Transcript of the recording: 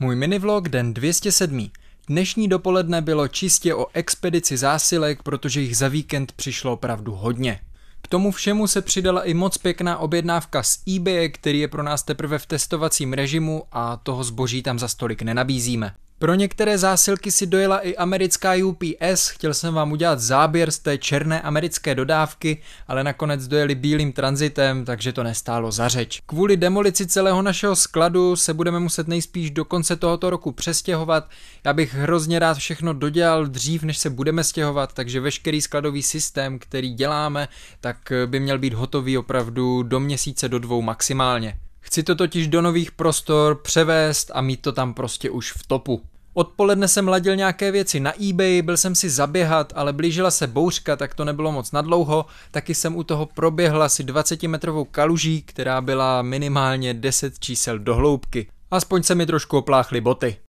Můj minivlog den 207. Dnešní dopoledne bylo čistě o expedici zásilek, protože jich za víkend přišlo opravdu hodně. K tomu všemu se přidala i moc pěkná objednávka z eBay, který je pro nás teprve v testovacím režimu a toho zboží tam za stolik nenabízíme. Pro některé zásilky si dojela i americká UPS, chtěl jsem vám udělat záběr z té černé americké dodávky, ale nakonec dojeli bílým tranzitem, takže to nestálo za řeč. Kvůli demolici celého našeho skladu se budeme muset nejspíš do konce tohoto roku přestěhovat. Já bych hrozně rád všechno dodělal dřív, než se budeme stěhovat, takže veškerý skladový systém, který děláme, tak eh, by měl být hotový opravdu do měsíce, do dvou maximálně. Chci to totiž do nových prostor převést a mít to tam prostě už v topu. Odpoledne jsem ladil nějaké věci na eBay, byl jsem si zaběhat, ale blížila se bouřka, tak to nebylo moc nadlouho. Taky jsem u toho proběhl asi 20-metrovou kaluží, která byla minimálně 10 čísel do hloubky. Aspoň se mi trošku opláchly boty.